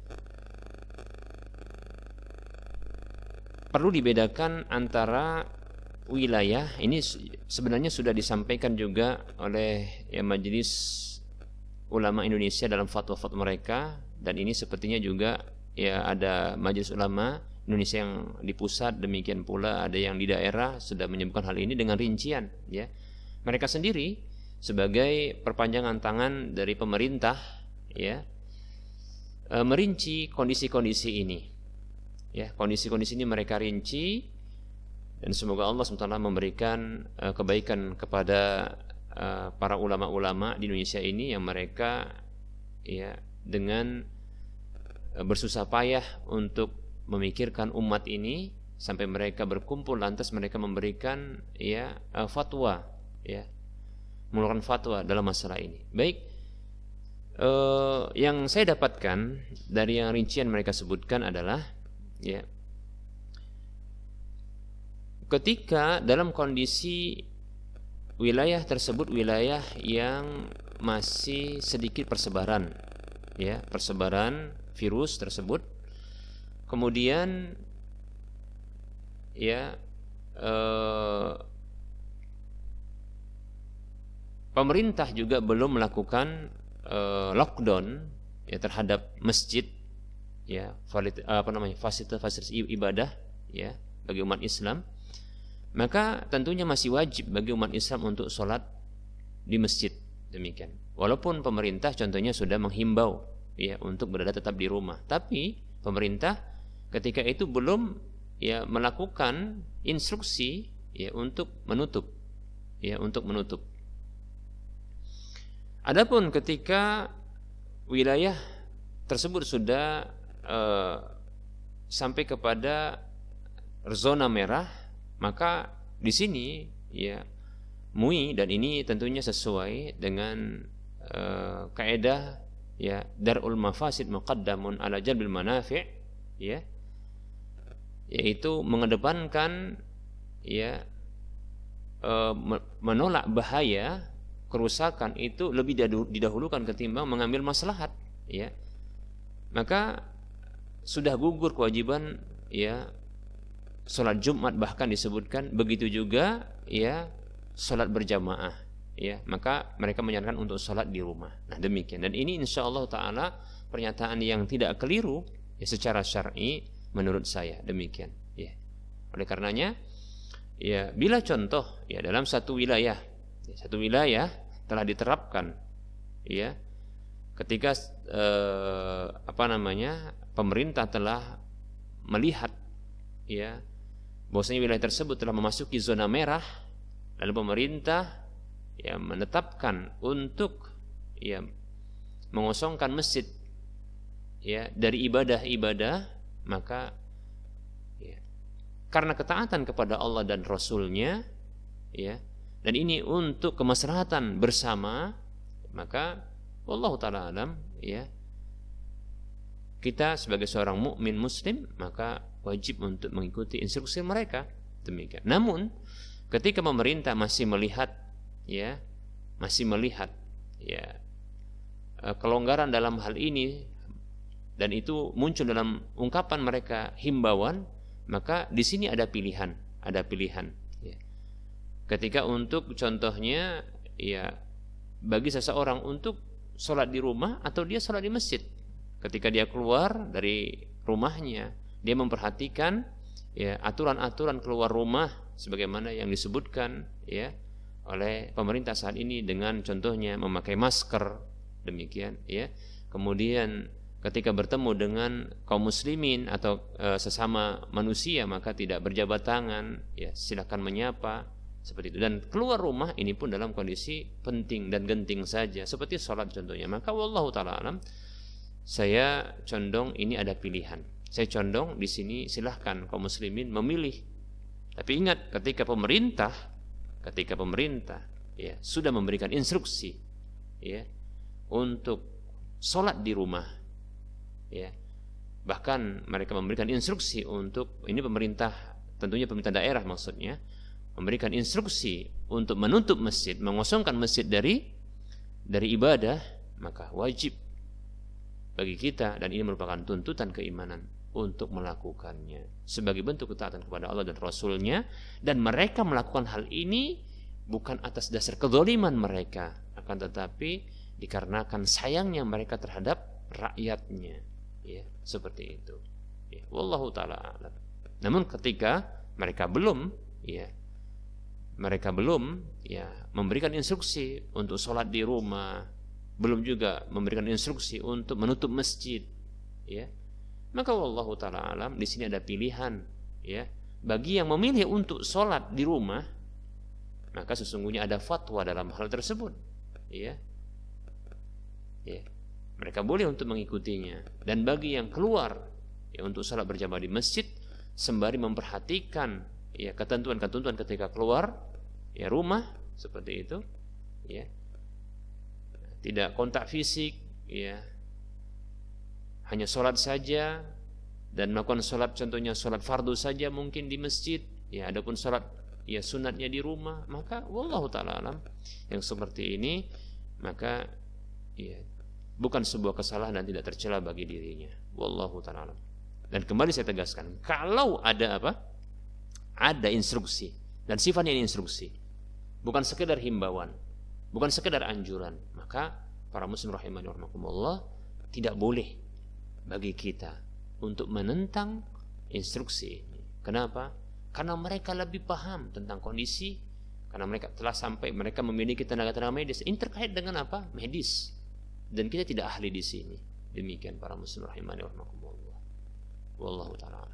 perlu dibedakan antara wilayah ini sebenarnya sudah disampaikan juga oleh ya, majelis ulama Indonesia dalam fatwa-fatwa mereka dan ini sepertinya juga ya ada majelis ulama Indonesia yang di pusat demikian pula ada yang di daerah sudah menyebutkan hal ini dengan rincian ya mereka sendiri sebagai perpanjangan tangan dari pemerintah ya e, merinci kondisi-kondisi ini Ya, kondisi-kondisi ini mereka rinci dan semoga Allah SWT memberikan uh, kebaikan kepada uh, para ulama-ulama di Indonesia ini yang mereka ya dengan uh, bersusah payah untuk memikirkan umat ini sampai mereka berkumpul lantas mereka memberikan ya uh, fatwa ya mengeluarkan fatwa dalam masalah ini. Baik, uh, yang saya dapatkan dari yang rincian mereka sebutkan adalah ya ketika dalam kondisi wilayah tersebut wilayah yang masih sedikit persebaran ya persebaran virus tersebut kemudian ya eh, pemerintah juga belum melakukan eh, lockdown ya terhadap masjid ya apa namanya fasilitas-fasilitas ibadah ya bagi umat Islam maka tentunya masih wajib bagi umat Islam untuk sholat di masjid demikian walaupun pemerintah contohnya sudah menghimbau ya untuk berada tetap di rumah tapi pemerintah ketika itu belum ya melakukan instruksi ya untuk menutup ya untuk menutup adapun ketika wilayah tersebut sudah Eh, sampai kepada zona merah, maka di sini ya MUI dan ini tentunya sesuai dengan uh, eh, kaidah ya darul mafasid muqaddamun ala jalbil manafi' ya yaitu mengedepankan ya uh, menolak bahaya kerusakan itu lebih didahulukan ketimbang mengambil maslahat ya maka sudah gugur kewajiban ya sholat Jumat bahkan disebutkan begitu juga ya sholat berjamaah ya maka mereka menyarankan untuk sholat di rumah nah demikian dan ini insya Allah taala pernyataan yang tidak keliru ya secara syar'i menurut saya demikian ya oleh karenanya ya bila contoh ya dalam satu wilayah ya, satu wilayah telah diterapkan ya ketika eh, apa namanya pemerintah telah melihat ya bahwasanya wilayah tersebut telah memasuki zona merah lalu pemerintah ya menetapkan untuk ya mengosongkan masjid ya dari ibadah-ibadah maka ya, karena ketaatan kepada Allah dan Rasulnya ya dan ini untuk kemaslahatan bersama maka Wallahu taala alam ya. Kita sebagai seorang mukmin muslim maka wajib untuk mengikuti instruksi mereka demikian. Namun ketika pemerintah masih melihat ya masih melihat ya e, kelonggaran dalam hal ini dan itu muncul dalam ungkapan mereka himbauan maka di sini ada pilihan ada pilihan ya. ketika untuk contohnya ya bagi seseorang untuk sholat di rumah atau dia sholat di masjid. Ketika dia keluar dari rumahnya, dia memperhatikan ya aturan-aturan keluar rumah sebagaimana yang disebutkan ya oleh pemerintah saat ini dengan contohnya memakai masker demikian ya kemudian ketika bertemu dengan kaum muslimin atau e, sesama manusia maka tidak berjabat tangan ya silakan menyapa seperti itu dan keluar rumah ini pun dalam kondisi penting dan genting saja seperti sholat contohnya maka wallahu taala alam saya condong ini ada pilihan saya condong di sini silahkan kaum muslimin memilih tapi ingat ketika pemerintah ketika pemerintah ya sudah memberikan instruksi ya untuk sholat di rumah ya bahkan mereka memberikan instruksi untuk ini pemerintah tentunya pemerintah daerah maksudnya memberikan instruksi untuk menutup masjid, mengosongkan masjid dari dari ibadah, maka wajib bagi kita dan ini merupakan tuntutan keimanan untuk melakukannya sebagai bentuk ketaatan kepada Allah dan Rasulnya dan mereka melakukan hal ini bukan atas dasar kedoliman mereka akan tetapi dikarenakan sayangnya mereka terhadap rakyatnya ya seperti itu ya wallahu taala namun ketika mereka belum ya mereka belum ya memberikan instruksi untuk sholat di rumah, belum juga memberikan instruksi untuk menutup masjid, ya. Maka wallahu taala alam di sini ada pilihan, ya. Bagi yang memilih untuk sholat di rumah, maka sesungguhnya ada fatwa dalam hal tersebut, ya. Ya. Mereka boleh untuk mengikutinya dan bagi yang keluar ya untuk sholat berjamaah di masjid sembari memperhatikan ya ketentuan-ketentuan ketika keluar ya rumah seperti itu ya tidak kontak fisik ya hanya sholat saja dan melakukan sholat contohnya sholat fardu saja mungkin di masjid ya adapun sholat ya sunatnya di rumah maka wallahu taala alam yang seperti ini maka ya bukan sebuah kesalahan dan tidak tercela bagi dirinya wallahu taala alam dan kembali saya tegaskan kalau ada apa ada instruksi dan sifatnya ini instruksi bukan sekedar himbauan, bukan sekedar anjuran. Maka para muslim rahimani rahimakumullah tidak boleh bagi kita untuk menentang instruksi ini. Kenapa? Karena mereka lebih paham tentang kondisi karena mereka telah sampai mereka memiliki tenaga-tenaga medis ini terkait dengan apa? medis. Dan kita tidak ahli di sini. Demikian para muslim rahimani rahimakumullah. Wallahu taala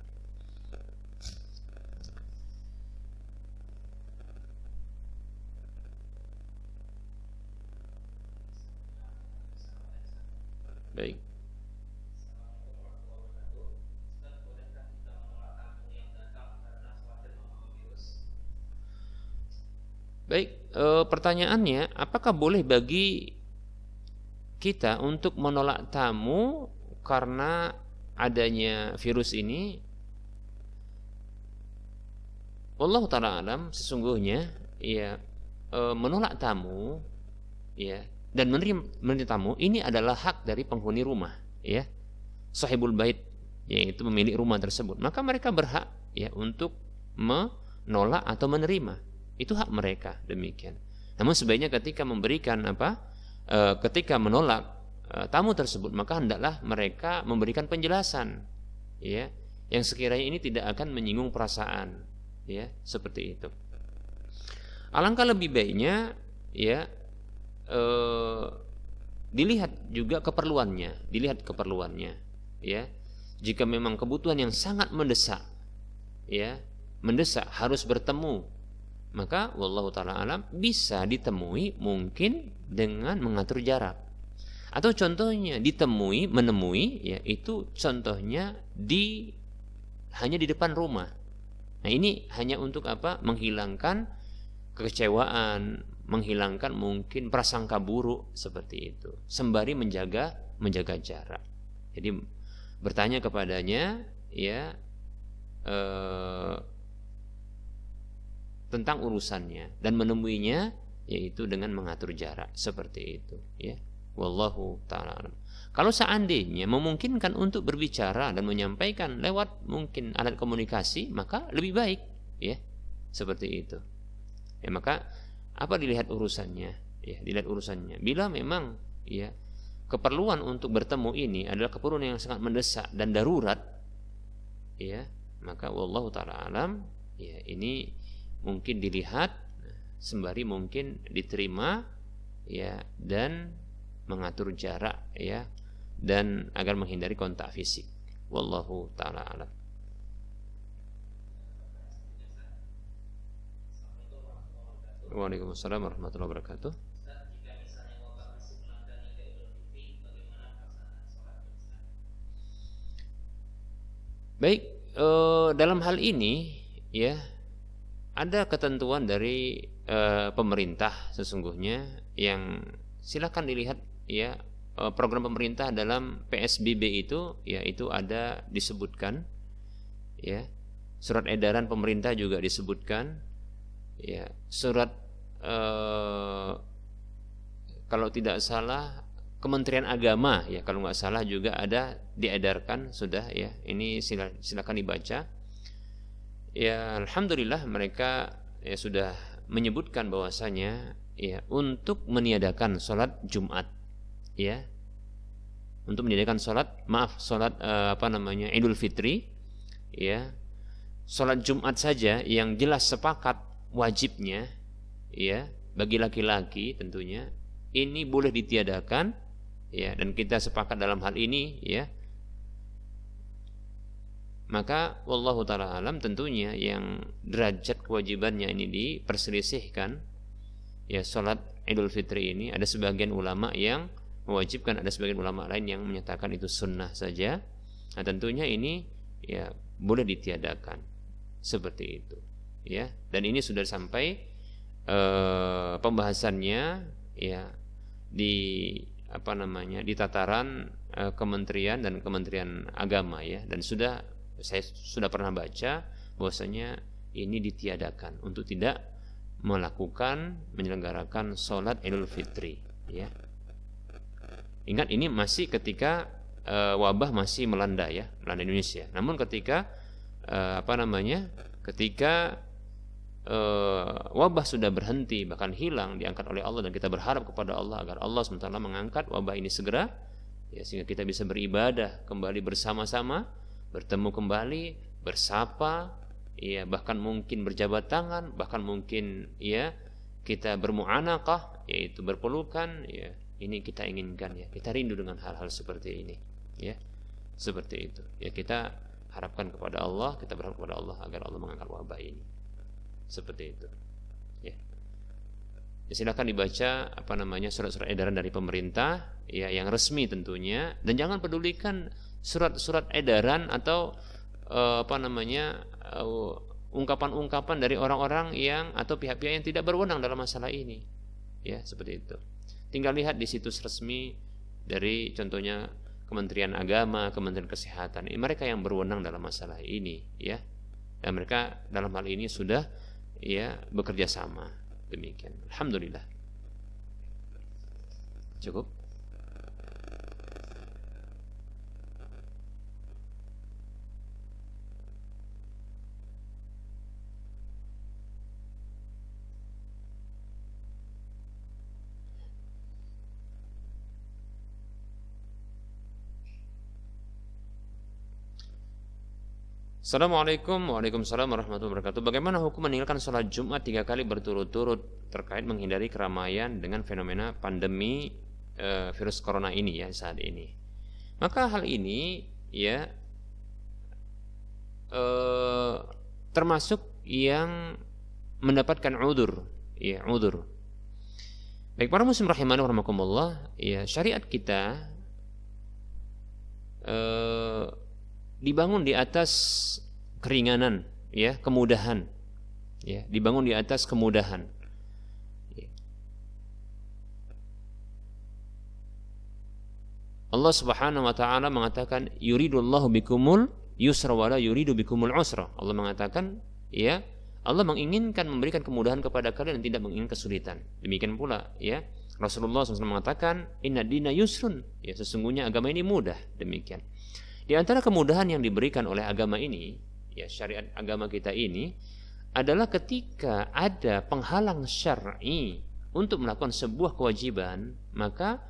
Baik. Baik, e, pertanyaannya, apakah boleh bagi kita untuk menolak tamu karena adanya virus ini? Allah taala alam sesungguhnya ya e, menolak tamu ya dan menerima tamu ini adalah hak dari penghuni rumah ya sahibul bait yaitu pemilik rumah tersebut maka mereka berhak ya untuk menolak atau menerima itu hak mereka demikian namun sebaiknya ketika memberikan apa e, ketika menolak e, tamu tersebut maka hendaklah mereka memberikan penjelasan ya yang sekiranya ini tidak akan menyinggung perasaan ya seperti itu alangkah lebih baiknya ya eh, dilihat juga keperluannya, dilihat keperluannya, ya. Jika memang kebutuhan yang sangat mendesak, ya, mendesak harus bertemu, maka wallahu taala alam bisa ditemui mungkin dengan mengatur jarak. Atau contohnya ditemui, menemui, ya itu contohnya di hanya di depan rumah. Nah, ini hanya untuk apa? Menghilangkan kekecewaan, menghilangkan mungkin prasangka buruk seperti itu sembari menjaga menjaga jarak jadi bertanya kepadanya ya eh, tentang urusannya dan menemuinya yaitu dengan mengatur jarak seperti itu ya wallahu taala kalau seandainya memungkinkan untuk berbicara dan menyampaikan lewat mungkin alat komunikasi maka lebih baik ya seperti itu ya maka apa dilihat urusannya ya dilihat urusannya bila memang ya keperluan untuk bertemu ini adalah keperluan yang sangat mendesak dan darurat ya maka Allah taala alam ya ini mungkin dilihat sembari mungkin diterima ya dan mengatur jarak ya dan agar menghindari kontak fisik wallahu taala alam Waalaikumsalam warahmatullahi wabarakatuh. Baik, e, dalam hal ini ya ada ketentuan dari e, pemerintah sesungguhnya yang silakan dilihat ya e, program pemerintah dalam PSBB itu yaitu ada disebutkan ya surat edaran pemerintah juga disebutkan ya surat eh, kalau tidak salah Kementerian Agama ya kalau nggak salah juga ada diedarkan sudah ya ini silakan dibaca ya alhamdulillah mereka ya sudah menyebutkan bahwasanya ya untuk meniadakan sholat Jumat ya untuk meniadakan sholat maaf sholat eh, apa namanya Idul Fitri ya sholat Jumat saja yang jelas sepakat wajibnya ya bagi laki-laki tentunya ini boleh ditiadakan ya dan kita sepakat dalam hal ini ya maka wallahu taala alam tentunya yang derajat kewajibannya ini diperselisihkan ya salat Idul Fitri ini ada sebagian ulama yang mewajibkan ada sebagian ulama lain yang menyatakan itu sunnah saja nah tentunya ini ya boleh ditiadakan seperti itu ya dan ini sudah sampai e, pembahasannya ya di apa namanya di tataran e, kementerian dan kementerian agama ya dan sudah saya sudah pernah baca bahwasanya ini ditiadakan untuk tidak melakukan menyelenggarakan sholat Idul Fitri ya ingat ini masih ketika e, wabah masih melanda ya melanda Indonesia namun ketika e, apa namanya ketika Eh, wabah sudah berhenti bahkan hilang diangkat oleh Allah dan kita berharap kepada Allah agar Allah sementara mengangkat wabah ini segera ya sehingga kita bisa beribadah kembali bersama-sama bertemu kembali bersapa ya bahkan mungkin berjabat tangan bahkan mungkin ya kita bermuanakah yaitu berpelukan ya ini kita inginkan ya kita rindu dengan hal-hal seperti ini ya seperti itu ya kita harapkan kepada Allah kita berharap kepada Allah agar Allah mengangkat wabah ini seperti itu ya. ya silakan dibaca apa namanya surat-surat edaran dari pemerintah ya yang resmi tentunya dan jangan pedulikan surat-surat edaran atau uh, apa namanya eh, ungkapan-ungkapan uh, dari orang-orang yang atau pihak-pihak yang tidak berwenang dalam masalah ini ya seperti itu tinggal lihat di situs resmi dari contohnya Kementerian Agama, Kementerian Kesehatan, ini mereka yang berwenang dalam masalah ini, ya. Dan mereka dalam hal ini sudah ya bekerja sama demikian alhamdulillah cukup Assalamualaikum warahmatullahi wabarakatuh Bagaimana hukum meninggalkan sholat Jumat tiga kali berturut-turut Terkait menghindari keramaian dengan fenomena pandemi e, virus corona ini ya saat ini Maka hal ini ya e, Termasuk yang mendapatkan udur Ya udur Baik para muslim rahimahun warahmatullah Ya syariat kita Eee eh, dibangun di atas keringanan, ya, kemudahan. Ya, dibangun di atas kemudahan. Ya. Allah Subhanahu wa taala mengatakan yuridullahu bikumul yusra la yuridu bikumul usra. Allah mengatakan, ya, Allah menginginkan memberikan kemudahan kepada kalian dan tidak menginginkan kesulitan. Demikian pula, ya. Rasulullah SAW mengatakan, "Inna dina yusrun." Ya, sesungguhnya agama ini mudah. Demikian. Di antara kemudahan yang diberikan oleh agama ini, ya syariat agama kita ini adalah ketika ada penghalang syar'i untuk melakukan sebuah kewajiban, maka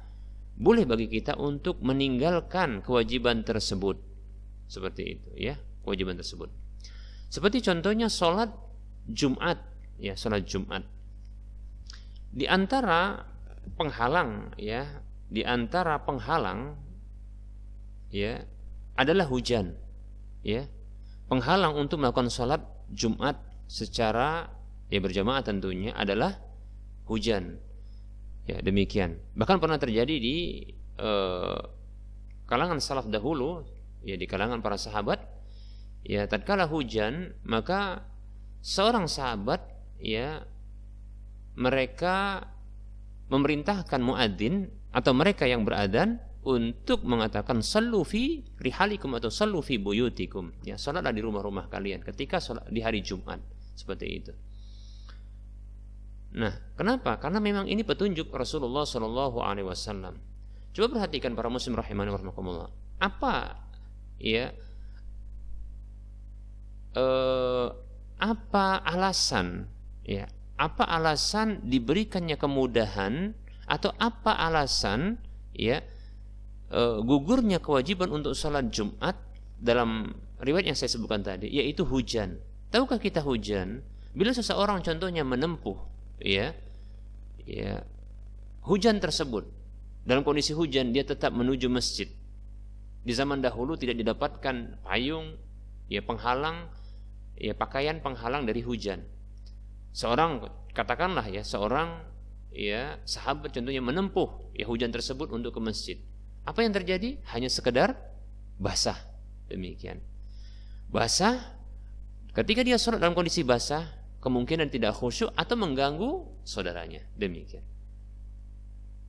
boleh bagi kita untuk meninggalkan kewajiban tersebut. Seperti itu ya, kewajiban tersebut. Seperti contohnya sholat Jumat, ya sholat Jumat. Di antara penghalang ya, di antara penghalang ya adalah hujan ya penghalang untuk melakukan sholat Jumat secara ya berjamaah tentunya adalah hujan ya demikian bahkan pernah terjadi di eh, kalangan salaf dahulu ya di kalangan para sahabat ya tatkala hujan maka seorang sahabat ya mereka memerintahkan muadzin atau mereka yang beradan untuk mengatakan salufi rihalikum atau salufi buyutikum ya salatlah di rumah-rumah kalian ketika salat di hari Jumat seperti itu nah kenapa karena memang ini petunjuk Rasulullah Shallallahu Alaihi Wasallam coba perhatikan para muslim rahimani warahmatullah apa ya eh, apa alasan ya apa alasan diberikannya kemudahan atau apa alasan ya Eh, gugurnya kewajiban untuk sholat Jumat dalam riwayat yang saya sebutkan tadi yaitu hujan. Tahukah kita hujan? Bila seseorang contohnya menempuh ya ya hujan tersebut dalam kondisi hujan dia tetap menuju masjid. Di zaman dahulu tidak didapatkan payung ya penghalang ya pakaian penghalang dari hujan. Seorang katakanlah ya seorang ya sahabat contohnya menempuh ya hujan tersebut untuk ke masjid apa yang terjadi? Hanya sekedar basah. Demikian. Basah, ketika dia sholat dalam kondisi basah, kemungkinan tidak khusyuk atau mengganggu saudaranya. Demikian.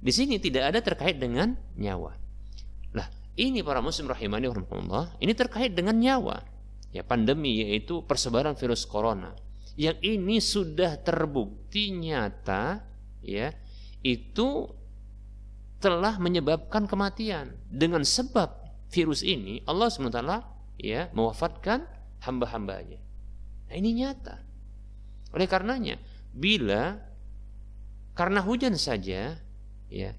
Di sini tidak ada terkait dengan nyawa. Lah, ini para muslim rahimani warahmatullah, ini terkait dengan nyawa. Ya, pandemi yaitu persebaran virus corona. Yang ini sudah terbukti nyata ya, itu telah menyebabkan kematian. Dengan sebab virus ini Allah SWT ya mewafatkan hamba-hambanya. Nah, ini nyata. Oleh karenanya, bila karena hujan saja ya,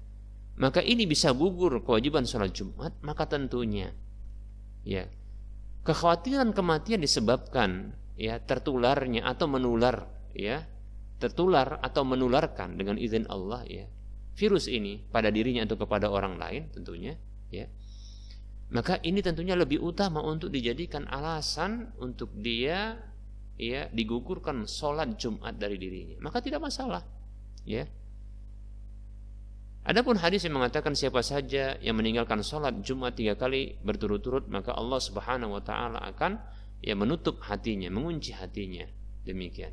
maka ini bisa gugur kewajiban sholat Jumat, maka tentunya ya kekhawatiran kematian disebabkan ya tertularnya atau menular ya tertular atau menularkan dengan izin Allah ya virus ini pada dirinya atau kepada orang lain tentunya ya maka ini tentunya lebih utama untuk dijadikan alasan untuk dia ya digugurkan sholat Jumat dari dirinya maka tidak masalah ya Adapun hadis yang mengatakan siapa saja yang meninggalkan sholat Jumat tiga kali berturut-turut maka Allah Subhanahu Wa Taala akan ya menutup hatinya, mengunci hatinya demikian.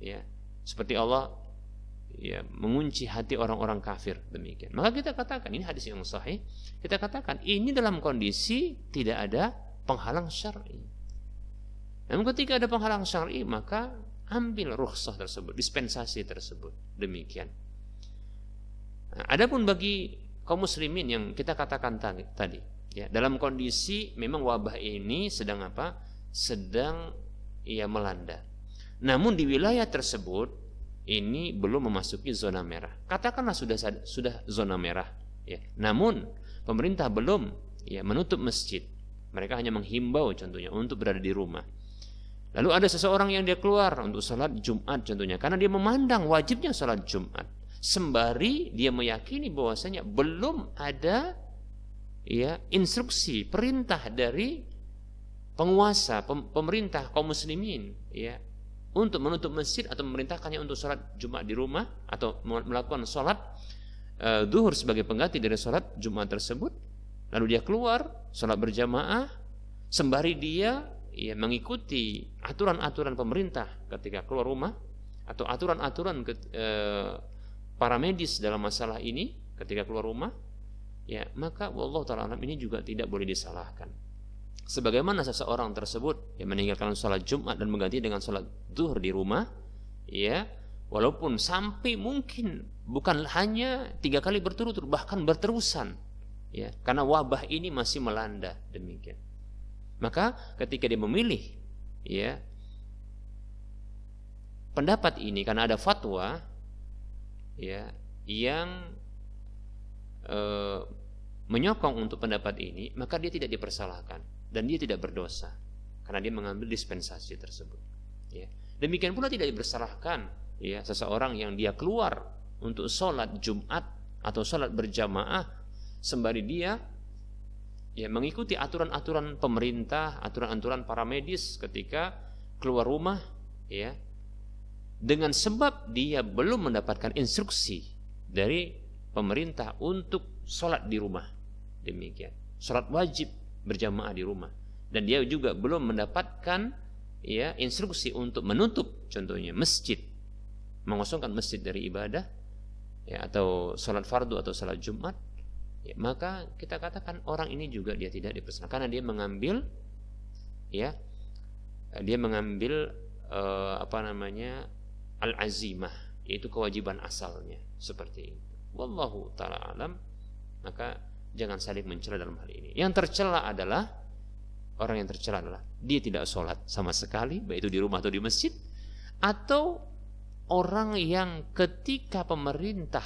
Ya, seperti Allah ya mengunci hati orang-orang kafir demikian. Maka kita katakan ini hadis yang sahih. Kita katakan ini dalam kondisi tidak ada penghalang syar'i. Namun ketika ada penghalang syar'i maka ambil rukhsah tersebut, dispensasi tersebut. Demikian. Nah, adapun bagi kaum muslimin yang kita katakan tadi, ya, dalam kondisi memang wabah ini sedang apa? Sedang ya melanda. Namun di wilayah tersebut ini belum memasuki zona merah. Katakanlah sudah sudah zona merah, ya. Namun pemerintah belum ya menutup masjid. Mereka hanya menghimbau contohnya untuk berada di rumah. Lalu ada seseorang yang dia keluar untuk sholat Jumat contohnya karena dia memandang wajibnya sholat Jumat sembari dia meyakini bahwasanya belum ada ya instruksi perintah dari penguasa pemerintah kaum muslimin ya untuk menutup masjid atau memerintahkannya untuk sholat Jumat di rumah atau melakukan sholat e, duhur sebagai pengganti dari sholat Jumat tersebut lalu dia keluar sholat berjamaah sembari dia ya, mengikuti aturan-aturan pemerintah ketika keluar rumah atau aturan-aturan e, para medis dalam masalah ini ketika keluar rumah ya maka Allah taala ini juga tidak boleh disalahkan sebagaimana seseorang tersebut yang meninggalkan sholat Jumat dan mengganti dengan sholat zuhur di rumah ya walaupun sampai mungkin bukan hanya tiga kali berturut-turut bahkan berterusan ya karena wabah ini masih melanda demikian maka ketika dia memilih ya pendapat ini karena ada fatwa ya yang e, menyokong untuk pendapat ini maka dia tidak dipersalahkan dan dia tidak berdosa karena dia mengambil dispensasi tersebut ya demikian pula tidak dibersalahkan ya seseorang yang dia keluar untuk sholat Jumat atau sholat berjamaah sembari dia ya mengikuti aturan-aturan pemerintah aturan-aturan para medis ketika keluar rumah ya dengan sebab dia belum mendapatkan instruksi dari pemerintah untuk sholat di rumah demikian sholat wajib berjamaah di rumah dan dia juga belum mendapatkan ya instruksi untuk menutup contohnya masjid mengosongkan masjid dari ibadah ya atau sholat fardu atau sholat jumat ya, maka kita katakan orang ini juga dia tidak dipersenang karena dia mengambil ya dia mengambil uh, apa namanya al azimah yaitu kewajiban asalnya seperti itu wallahu taala alam maka Jangan saling mencela dalam hal ini. Yang tercela adalah orang yang tercela adalah dia tidak sholat sama sekali, baik itu di rumah atau di masjid, atau orang yang ketika pemerintah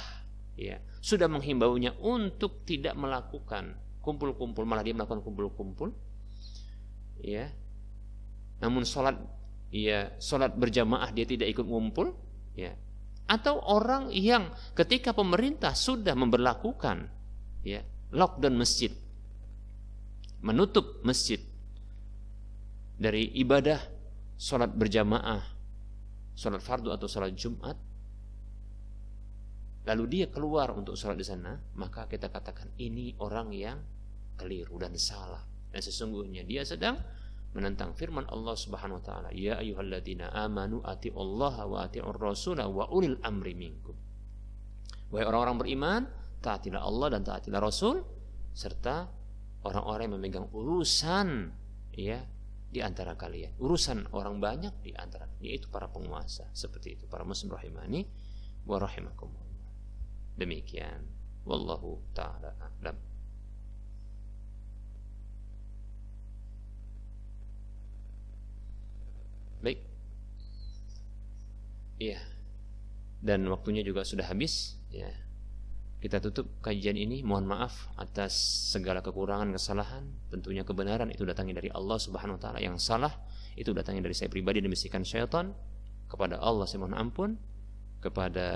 ya sudah menghimbaunya untuk tidak melakukan kumpul-kumpul, malah dia melakukan kumpul-kumpul, ya. Namun sholat ya sholat berjamaah dia tidak ikut ngumpul ya atau orang yang ketika pemerintah sudah memberlakukan ya lockdown masjid, menutup masjid dari ibadah sholat berjamaah, sholat fardu atau sholat Jumat, lalu dia keluar untuk sholat di sana, maka kita katakan ini orang yang keliru dan salah. Dan sesungguhnya dia sedang menentang firman Allah Subhanahu wa taala, "Ya ayyuhalladzina amanu atiullaha wa atiur rasula wa ulil amri minkum." Wahai orang-orang beriman, taatilah Allah dan taatilah Rasul serta orang-orang yang memegang urusan ya di antara kalian urusan orang banyak di antara yaitu para penguasa seperti itu para muslim rahimani wa rahimakumullah demikian wallahu taala a'lam baik iya dan waktunya juga sudah habis ya kita tutup kajian ini. Mohon maaf atas segala kekurangan, kesalahan. Tentunya kebenaran itu datangnya dari Allah Subhanahu wa taala. Yang salah itu datangnya dari saya pribadi dan bisikan syaitan. Kepada Allah saya mohon ampun. Kepada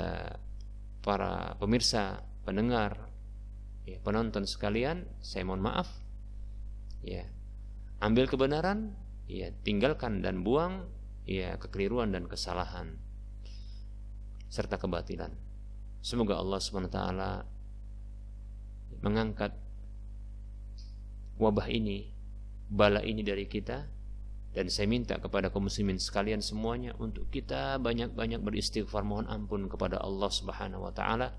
para pemirsa, pendengar, ya, penonton sekalian, saya mohon maaf. Ya. Ambil kebenaran, ya tinggalkan dan buang ya kekeliruan dan kesalahan serta kebatilan. Semoga Allah SWT mengangkat wabah ini, bala ini dari kita dan saya minta kepada kaum muslimin sekalian semuanya untuk kita banyak-banyak beristighfar mohon ampun kepada Allah Subhanahu wa taala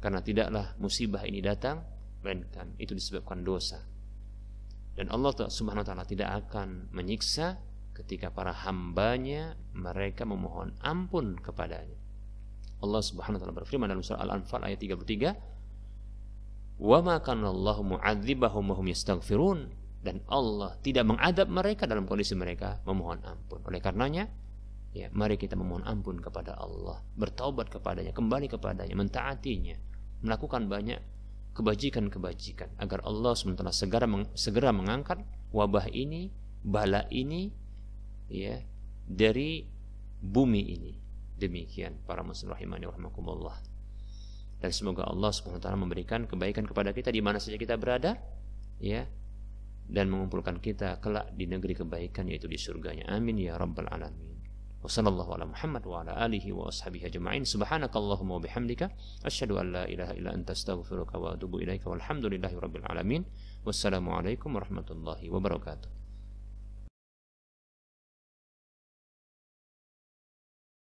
karena tidaklah musibah ini datang melainkan itu disebabkan dosa. Dan Allah Subhanahu wa taala tidak akan menyiksa ketika para hambanya mereka memohon ampun kepadanya. Allah Subhanahu wa taala berfirman dalam surah Al-Anfal ayat 33, "Wa ma kana Allahu mu'adzibahum wa hum yastaghfirun." Dan Allah tidak mengadab mereka dalam kondisi mereka memohon ampun. Oleh karenanya, ya mari kita memohon ampun kepada Allah, bertaubat kepadanya, kembali kepadanya, mentaatinya, melakukan banyak kebajikan-kebajikan agar Allah sementara segera meng, segera mengangkat wabah ini, bala ini ya dari bumi ini Demikian para muslim rahimani rahimakumullah. Dan semoga Allah Subhanahu wa taala memberikan kebaikan kepada kita di mana saja kita berada, ya. Dan mengumpulkan kita kelak di negeri kebaikan yaitu di surganya. Amin ya rabbal alamin. wassalamualaikum warahmatullahi wabarakatuh